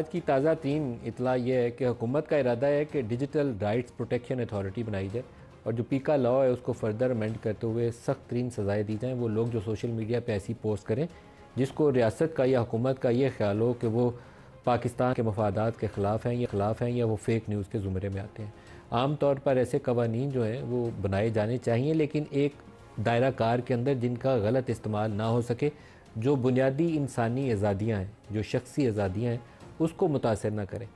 आज की ताज़ा तीन इतला यह है कि हुकूमत का इरादा है कि डिजिटल राइट्स प्रोटेक्शन अथॉरिटी बनाई जाए और जो पीका लॉ है उसको फर्दर अमेंड करते हुए सख्त तरीन सज़ाएँ दी जाएँ वो लोग जो सोशल मीडिया पर ऐसी पोस्ट करें जिसको रियासत का या हुकूमत का ये ख्याल हो कि वो पाकिस्तान के मफादात के ख़िलाफ़ हैं या ख़िलाफ़ हैं या वो फेक न्यूज़ के ज़ुमरे में आते हैं आम तौर पर ऐसे कवानीन जो हैं वो बनाए जाने चाहिए लेकिन एक दायरा कार के अंदर जिनका गलत इस्तेमाल ना हो सके जो बुनियादी इंसानी आज़ादियाँ हैं जो शख्सी आज़ादियाँ हैं उसको मुतासर ना करें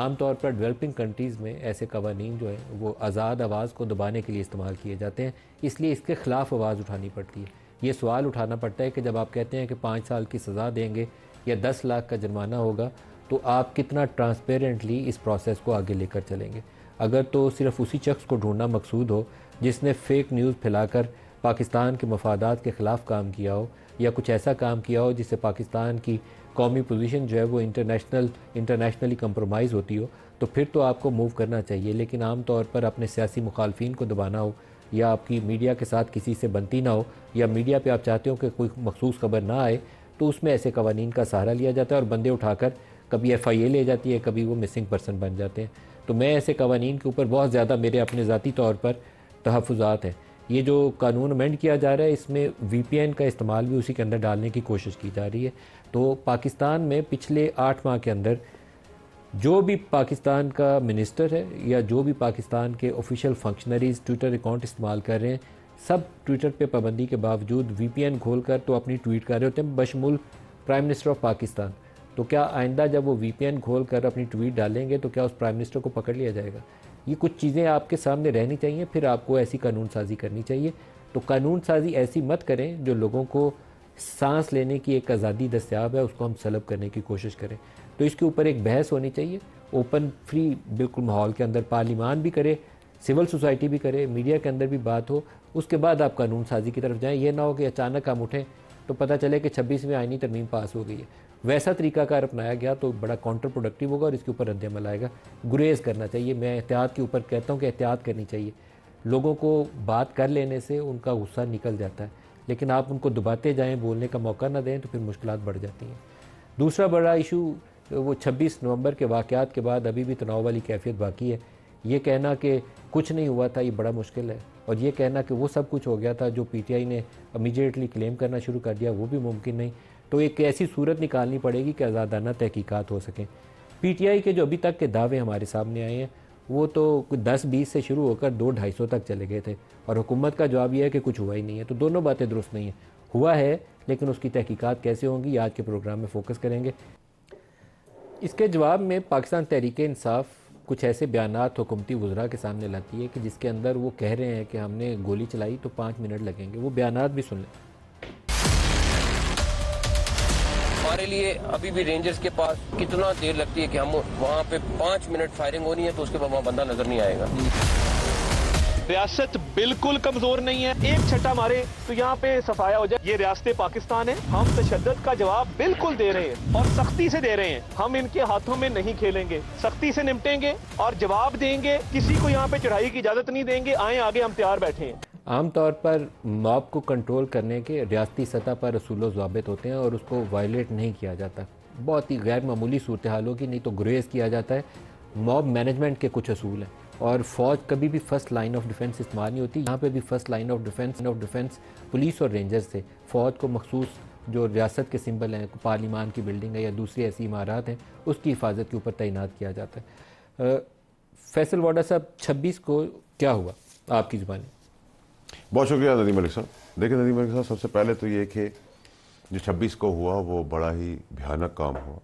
आम तौर पर डेवलपिंग कंट्रीज़ में ऐसे कवानीन जो हैं वो आज़ाद आवाज़ को दबाने के लिए इस्तेमाल किए जाते हैं इसलिए इसके ख़िलाफ़ आवाज़ उठानी पड़ती है ये सवाल उठाना पड़ता है कि जब आप कहते हैं कि पाँच साल की सज़ा देंगे या दस लाख का जुर्माना होगा तो आप कितना ट्रांसपेरेंटली इस प्रोसेस को आगे लेकर चलेंगे अगर तो सिर्फ उसी शख्स को ढूंढना मकसूद हो जिसने फेक न्यूज़ फैलाकर पाकिस्तान के मफादात के ख़िलाफ़ काम किया हो या कुछ ऐसा काम किया हो जिससे पाकिस्तान की कौमी पोजीशन जो है वो इंटरनेशनल इंटरनेशनली कम्प्रोमाइज़ होती हो तो फिर तो आपको मूव करना चाहिए लेकिन आम तौर पर अपने सियासी मुखालफन को दबाना हो या आपकी मीडिया के साथ किसी से बनती ना हो या मीडिया पर आप चाहते हो कि कोई मखसूस खबर ना आए तो उसमें ऐसे कवानीन का सहारा लिया जाता है और बंदे उठाकर कभी एफ़ आई ए ले जाती है कभी वो मिसिंग पर्सन बन जाते हैं तो मैं ऐसे कवानीन के ऊपर बहुत ज़्यादा मेरे अपने ज़ाती तौर पर तहफ़ात हैं ये जो कानून अमेंड किया जा रहा है इसमें वी का इस्तेमाल भी उसी के अंदर डालने की कोशिश की जा रही है तो पाकिस्तान में पिछले आठ माह के अंदर जो भी पाकिस्तान का मिनिस्टर है या जो भी पाकिस्तान के ऑफिशियल फंक्शनरीज ट्विटर अकाउंट इस्तेमाल कर रहे हैं सब ट्विटर पे पाबंदी के बावजूद वीपीएन खोलकर तो अपनी ट्वीट कर रहे होते हैं बशमूल प्राइम मिनिस्टर ऑफ पाकिस्तान तो क्या आइंदा जब वो वीपीएन खोल कर अपनी ट्वीट डालेंगे तो क्या उस प्राइम मिनिस्टर को पकड़ लिया जाएगा ये कुछ चीज़ें आपके सामने रहनी चाहिए फिर आपको ऐसी कानून साजी करनी चाहिए तो कानून साजी ऐसी मत करें जो लोगों को सांस लेने की एक आज़ादी दस्याब है उसको हम सलब करने की कोशिश करें तो इसके ऊपर एक बहस होनी चाहिए ओपन फ्री बिल्कुल माहौल के अंदर पार्लिमान भी करे सिविल सोसाइटी भी करे मीडिया के अंदर भी बात हो उसके बाद आप कानून साजी की तरफ जाएं ये ना हो कि अचानक हम उठें तो पता चले कि छब्बीसवीं आइनी तरमीम पास हो गई है वैसा तरीकाकार अपनाया गया तो बड़ा काउंटर प्रोडक्टिव होगा और इसके ऊपर रद्दमल आएगा गुरेज करना चाहिए मैं एहतियात के ऊपर कहता हूँ कि एहतियात करनी चाहिए लोगों को बात कर लेने से उनका गुस्सा निकल जाता है लेकिन आप उनको दुबाते जाएँ बोलने का मौका ना दें तो फिर मुश्किल बढ़ जाती हैं दूसरा बड़ा इशू वो छब्बीस नवंबर के वाक़ात के बाद अभी भी तनाव वाली कैफियत बाकी है ये कहना कि कुछ नहीं हुआ था ये बड़ा मुश्किल है और ये कहना कि वो सब कुछ हो गया था जो पीटीआई ने इमीजिएटली क्लेम करना शुरू कर दिया वो भी मुमकिन नहीं तो एक ऐसी सूरत निकालनी पड़ेगी कि आज़ादाना तहकीक़ात हो सकें पीटीआई के जो अभी तक के दावे हमारे सामने आए हैं वो तो दस बीस से शुरू होकर दो ढाई सौ तक चले गए थे और हुकूमत का जवाब यह है कि कुछ हुआ ही नहीं है तो दोनों बातें दुरुस्त नहीं हैं हुआ है लेकिन उसकी तहकीकात कैसे होंगी आज के प्रोग्राम में फोकस करेंगे इसके जवाब में पाकिस्तान तहरीक इंसाफ कुछ ऐसे बयान हुकूमती वज्रा के सामने लाती है कि जिसके अंदर वो कह रहे हैं कि हमने गोली चलाई तो पाँच मिनट लगेंगे वो बयान भी सुन लें हमारे लिए अभी भी रेंजर्स के पास कितना देर लगती है कि हम वहाँ पे पांच मिनट फायरिंग होनी है तो उसके बाद वहाँ बंदा नजर नहीं आएगा रियासत बिल्कुल कमजोर नहीं है एक छट्टा मारे तो यहाँ पे सफाया हो जाए ये रियासत पाकिस्तान है हम तशद का जवाब बिल्कुल दे रहे हैं और सख्ती से दे रहे हैं हम इनके हाथों में नहीं खेलेंगे सख्ती से निपटेंगे और जवाब देंगे किसी को यहाँ पे चढ़ाई की इजाजत नहीं देंगे आए आगे हम तैयार बैठे हैं आम तौर पर मॉब को कंट्रोल करने के रियाती सतह पर असूल जवाबित होते हैं और उसको वायलेट नहीं किया जाता बहुत ही गैर मामूली सूरत हाल होगी नहीं तो ग्रेज किया जाता है मॉब मैनेजमेंट के कुछ असूल हैं और फौज कभी भी फर्स्ट लाइन ऑफ डिफेंस इस्तेमाल नहीं होती यहाँ पे भी first line of defence of defence police और रेंजर्स थे फौज को मखसूस जो रियासत के सिंबल हैं पार्लिमान की बिल्डिंग है या दूसरी ऐसी इमारत हैं उसकी हिफाजत के ऊपर तैनात किया जाता है फैसल वाडा साहब छब्बीस को क्या हुआ आपकी जुबानी बहुत शुक्रिया नदीम मलिक साहब देखिए नदीम मलिक साहब सबसे पहले तो ये कि जो छब्बीस को हुआ वो बड़ा ही भयानक काम हुआ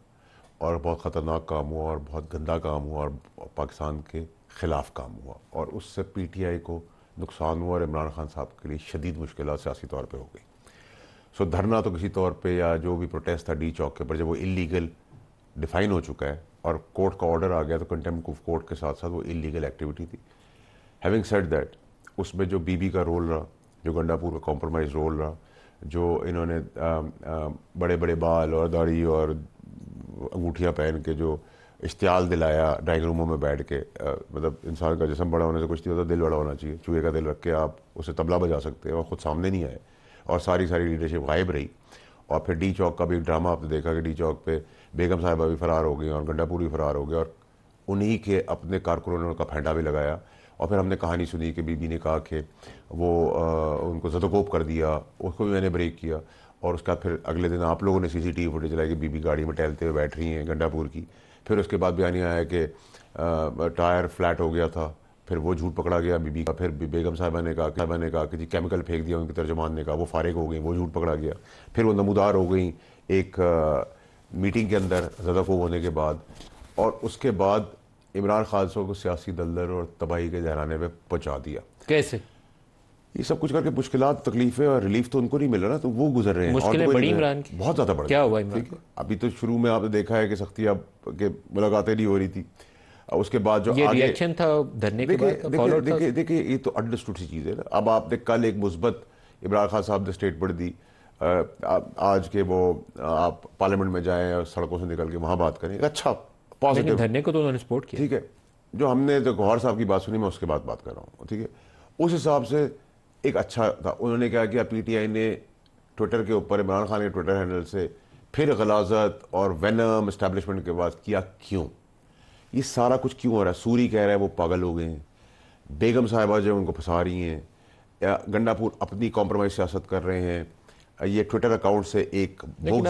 और बहुत ख़तरनाक काम हुआ और बहुत गंदा काम हुआ और पाकिस्तान के ख़िलाफ़ काम हुआ और उससे पी टी आई को नुकसान हुआ और इमरान खान साहब के लिए शदीद मुश्किल सियासी तौर पर हो गई सो धरना तो किसी तौर पे या जो भी प्रोटेस्ट था डी चौक के पर जब वो इलीगल डिफाइन हो चुका है और कोर्ट का ऑर्डर आ गया तो कंटेम्प कोर्ट के साथ साथ वो इलीगल एक्टिविटी थी हैविंग सेट दैट उसमें जो बीबी का रोल रहा जो गंडापुर का कॉम्प्रोमाइज रोल रहा जो इन्होंने बड़े बड़े बाल और दाढ़ी और अंगूठियाँ पहन के जो इश्तियाल दिलाया ड्राइंग रूमों में बैठ के आ, मतलब इंसान का जिसम बड़ा होने से कुछ नहीं होता दिल बड़ा होना चाहिए चूहे का दिल रख के आप उसे तबला बजा सकते हैं और ख़ुद सामने नहीं आए और सारी सारी लीडरशिप गायब रही और फिर डी चौक का भी एक ड्रामा आपने देखा कि डी चौक पे बेगम साहिबा भी फरार हो गई और गंडापुर भी फरार हो गया और उन्हीं के अपने कारकुनों ने उनका फेंडा भी लगाया और फिर हमने कहानी सुनी कि बीबी ने कहा कि वो आ, उनको जदोकोप कर दिया उसको भी मैंने ब्रेक किया और उसका फिर अगले दिन आप लोगों ने C C T V footage चलाई कि बीबी गाड़ी में टहलते हुए बैठ रही हैं गंडापुर की फिर उसके बाद आने आया कि टायर फ्लैट हो गया था फिर वो झूठ पकड़ा गया बीबी का फिर बेगम साहबा ने कहा साहबा ने कहा कि जी केमिकल फेंक दिया उनके तर्जमान ने कहा वो फारिग हो गई वो झूठ पकड़ा गया फिर वो नमूदार हो गई एक मीटिंग के अंदर ज़्यादा होने के बाद और उसके बाद इमरान खालसा को सियासी दलदल और तबाही के जहराने में पहुंचा दिया कैसे ये सब कुछ करके मुश्किल तकलीफें और रिलीफ तो उनको नहीं मिल रहा ना तो वो गुजर रहे हैं और तो बड़ी इमरान की बहुत ज़्यादा बढ़ क्या हुआ इमरान अभी तो शुरू में आपने देखा है कि सख्ती अब के मुलाकातें नहीं हो रही थी उसके बाद जो ये रिएक्शन था धरने के बाद देखिए देखिए ये तो अंडरस्टूड सी चीज़ है ना अब आपने कल एक मुस्बत इमरान खान साहब ने स्टेटमेंट दी आज के वो आप पार्लियामेंट में जाए और सड़कों से निकल के वहाँ बात करें अच्छा पॉजिटिव धरने को तो उन्होंने सपोर्ट किया ठीक है जो हमने जो तो गौहर साहब की बात सुनी मैं उसके बाद बात कर रहा हूँ ठीक है उस हिसाब से एक अच्छा था उन्होंने कहा कि पीटीआई ने ट्विटर के ऊपर इमरान खान के ट्विटर हैंडल से फिर गलाजत और वेनम इस्टेब्लिशमेंट के बाद किया क्यों ये सारा कुछ क्यों हो रहा है सूरी कह रहा है वो पागल हो गए हैं बेगम साहिबा जो उनको फंसा रही हैं या गंडापुर अपनी कॉम्प्रोमाइज़ सियासत कर रहे हैं ये ट्विटर अकाउंट से एक लेकिन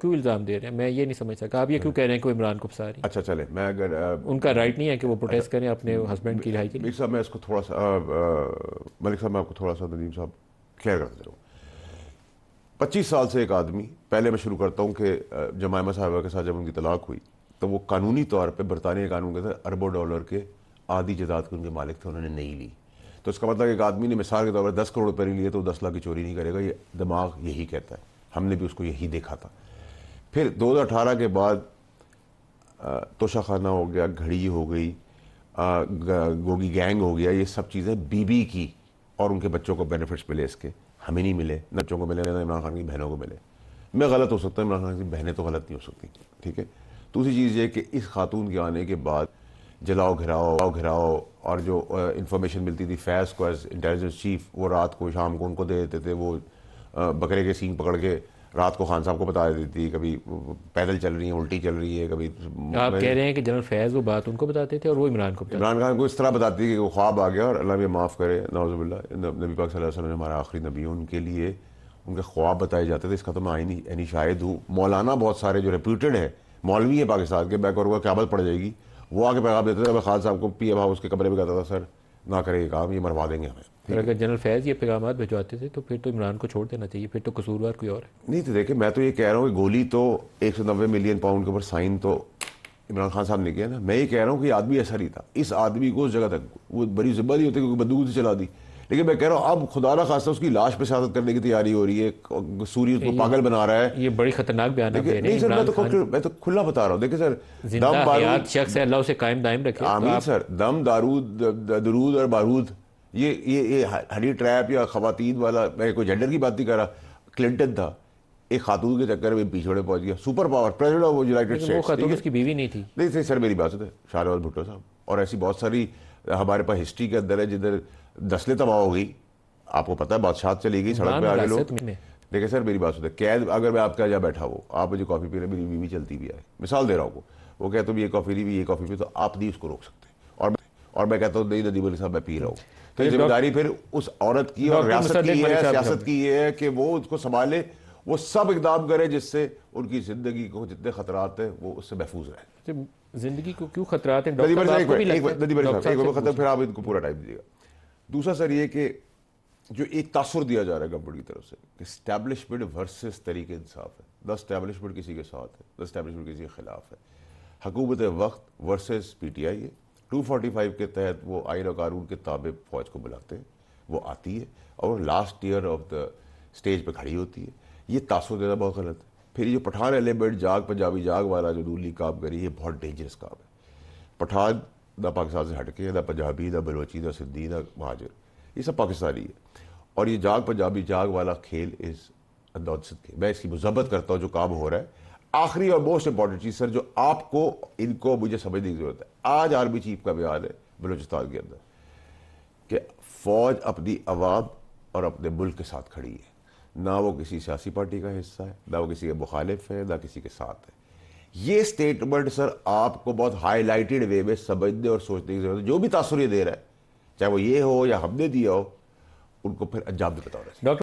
क्यों इल्ज़ाम दे रहे हैं मैं ये नहीं समझ सका आप ये क्यों कह रहे हैं कि इमरान को फसा रही अच्छा चले मैं अगर आ, उनका राइट नहीं है कि वो प्रोटेस्ट अच्छा। करें अपने हस्बैंड की रिहाई के लिए साहब मैं इसको थोड़ा सा मलिक साहब मैं आपको थोड़ा सा नदीम साहब क्लियर करते चलूँ पच्चीस साल से एक आदमी पहले मैं शुरू करता हूँ कि जमायमा साहबा के साथ जब उनकी तलाक हुई तो वो कानूनी तौर पर बरतानिया कानून के तहत अरबों डॉलर के आधी जदाद के उनके मालिक थे उन्होंने नहीं ली तो इसका मतलब एक आदमी ने मिसाल के तौर पर दस करोड़ रुपये लिए तो दस लाख की चोरी नहीं करेगा ये दिमाग यही कहता है हमने भी उसको यही देखा था फिर अठारह के बाद तोशाखाना हो गया घड़ी हो गई गोगी गैंग हो गया ये सब चीज़ें बीबी की और उनके बच्चों को बेनिफिट्स मिले इसके हमें नहीं मिले न बच्चों को मिले ना इमरान खान की बहनों को मिले मैं गलत हो सकता हूँ इमरान खान की बहनें तो गलत नहीं हो सकती ठीक है दूसरी चीज़ ये कि इस खातून के आने के बाद जलाओ घिराओ घिराओ और जो इंफॉर्मेशन मिलती थी फैज़ को एज इंटेलिजेंस चीफ वो रात को शाम को उनको दे देते थे वो बकरे के सींग पकड़ के रात को खान साहब को बता देती थी कभी पैदल चल रही है उल्टी चल रही है कभी आप कह रहे हैं कि जनरल फैज़ वो बात उनको बताते थे और वो इमरान को इमरान खान को इस तरह बताती थी कि वो ख्वाब आ गया और अल्लाह भी माफ़ करे नवज़बिल्ला नबी पाक वसल्लम हमारा आखिरी नबी है उनके लिए उनके ख्वाब बताए जाते थे इसका तो मैं आईनी यानी शायद हूँ मौलाना बहुत सारे जो रिप्यूटेड है मौलवी है पाकिस्तान के बैक और वह क्याबल पड़ जाएगी वो आके पैगाम देते थे खान साहब को पी एम हाउस के कमरे में कहता था सर ना करें ये काम ये मरवा देंगे हमें फिर अगर जनरल फैज़ ये पैगाम भिजवाते थे तो फिर तो इमरान को छोड़ देना चाहिए फिर तो कसूरवार कोई और है नहीं तो देखिए मैं तो ये कह रहा हूँ कि गोली तो एक सौ नब्बे मिलियन पाउंड के ऊपर साइन तो इमरान खान साहब ने किया ना मैं ये कह रहा हूँ कि आदमी ऐसा नहीं था इस आदमी को उस जगह तक वो बड़ी जिम्मेदारी होती क्योंकि बंदूक से चला दी लेकिन मैं कह रहा हूँ अब खुदा ना खासा उसकी लाश पे सियासत करने की तैयारी हो रही है सूरी उसको पागल बना रहा है ये बड़ी खतरनाक बयान है नहीं सर मैं तो मैं तो खुला बता रहा हूँ देखिए सर दम बारूद शख्स है अल्लाह उसे कायम दायम रखे तो आमीन सर दम दारूद दरूद और बारूद ये ये ये हरी ट्रैप या खवतिन वाला मैं कोई जेंडर की बात नहीं कर रहा क्लिंटन था एक खातून के चक्कर में पीछे पहुंच गया super power president of United States उसकी बीवी नहीं थी नहीं सर मेरी बात सुनते शाहनवाज भुट्टो साहब और ऐसी बहुत सारी हमारे पास हिस्ट्री के अंदर है जिधर दसले तबाह हो गई आपको पता है बादशाह चली गई सड़क पे आ गए लोग देखिए सर मेरी बात सुनते कैद अगर मैं आपके यहाँ बैठा हो आप मुझे कॉफ़ी पी रहे मेरी बीवी चलती भी आए मिसाल दे रहा हूँ वो कहते तुम ये कॉफ़ी ली भी ये कॉफ़ी पी तो आप नहीं उसको रोक सकते और और मैं कहता हूँ नहीं नदी बोले साहब मैं पी रहा हूँ तो जिम्मेदारी फिर उस औरत की और रियासत की है सियासत की है कि वो उसको संभाले वो सब इकदाम करे जिससे उनकी जिंदगी को जितने खतरात हैं वो उससे महफूज रहे जिंदगी को क्यों खतरात हैं डॉक्टर साहब फिर आप इनको पूरा टाइम दीजिएगा दूसरा सर ये कि जो एक तासुर दिया जा रहा है गवर्नमेंट की तरफ से कि स्टैब्लिशमेंट वर्सेस तरीके इंसाफ है द स्टैब्लिशमेंट किसी के साथ है द स्टैब्लिशमेंट किसी के खिलाफ है हकूमत वक्त वर्सेस पी टी आई है टू फोर्टी फाइव के तहत वो आयन और कानून के ताबे फौज को बुलाते हैं वो आती है और last year of the stage पर खड़ी होती है ये तासर देना बहुत गलत है फिर ये जो पठान एलिमेंट जाग पंजाबी जाग वाला जो दूली काम करी है बहुत डेंजरस काम है पठान ਦਾ पाकिस्तान से हटके के पंजाबी ਦਾ बलोची ਦਾ सिद्धी ਦਾ महाजर ये सब पाकिस्तानी है और ये जाग पंजाबी जाग वाला खेल इस अंदौसत खेल मैं इसकी मुजम्मत करता हूँ जो काम हो रहा है आखिरी और मोस्ट इंपॉर्टेंट चीज़ सर जो आपको इनको मुझे समझने की ज़रूरत है आज आर्मी चीफ का बयान है बलोचिस्तान के अंदर कि फ़ौज अपनी आवाम और अपने मुल्क के साथ खड़ी है ना वो किसी सियासी पार्टी का हिस्सा है ना वो किसी के मुखालिफ है ना किसी के साथ है ये स्टेटमेंट सर आपको बहुत हाईलाइटेड वे में समझने और सोचने की जरूरत है जो भी तासुर दे रहा है चाहे वो ये हो या हमने दिया हो उनको फिर अंजाम भी बता रहे डॉक्टर